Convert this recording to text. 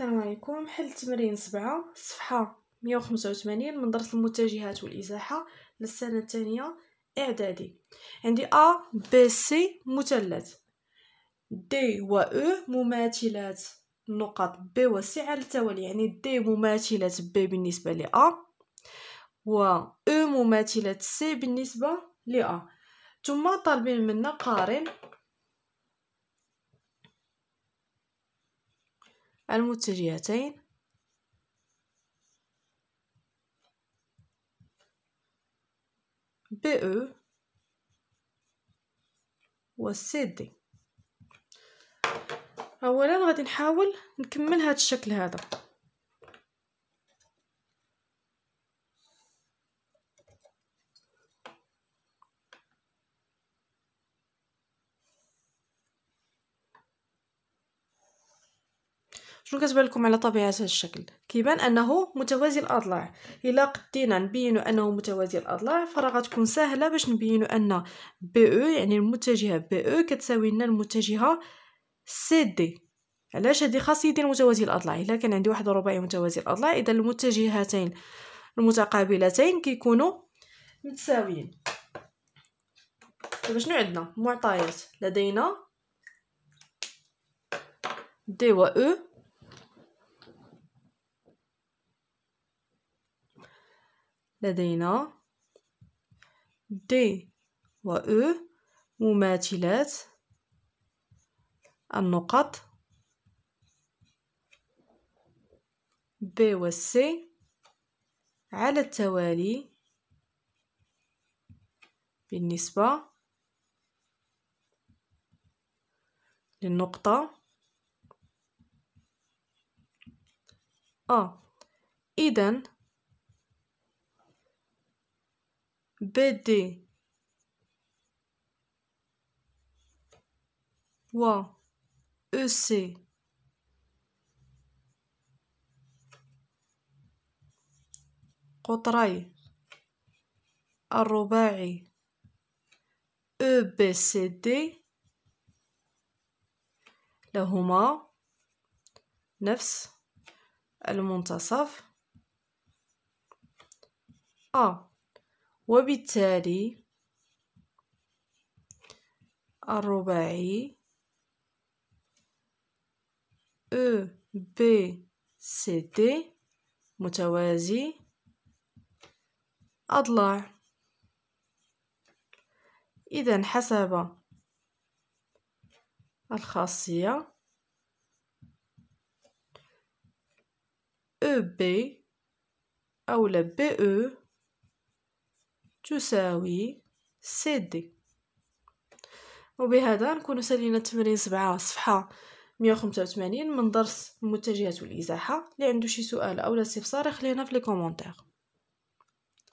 السلام عليكم حل تمرين سبعة صفحة مية وخمسة وثمانين من درس المتجهات والإزاحة للسنة الثانية إعدادي عندي أ ب س مثلث دي و أ e مماثلات نقط ب و س على التوالي يعني دي مماثلة ب بالنسبة لأ و أ e مماثلة س بالنسبة لأ ثم طالبين منا قارن المتجهتين بي او و دي اولا غادي نحاول نكمل هذا الشكل هذا شنو كتبان لكم على طبيعه هذا الشكل كيبان انه متوازي الاضلاع الا قدينا نبينوا انه متوازي الاضلاع فرغتكون سهله باش نبينوا ان بي او e يعني المتجهه بي او e كتساوي لنا المتجهه سي دي علاش هادي خاص يدير متوازي الاضلاع الا كان عندي واحد رباعي متوازي الاضلاع اذا المتجهتين المتقابلتين كيكونوا متساويين دابا شنو عندنا معطيات لدينا دي و او e لدينا دي و أو مماثلات النقط ب و سي على التوالي بالنسبة للنقطة أ إذن بدي و EC قطري الرباعي EBCD لهما نفس المنتصف A وبالتالي الرباعي أو بي سي دي متوازي أضلاع إذا حسب الخاصية أو بي أو بي أو تساوي سي دي وبهذا نكون سالينا التمرين سبعة صفحة مية وخمسة وثمانين من درس المتجهات والإزاحة اللي عنده شي سؤال أو لا استفسار يخلينا في لي كومونتير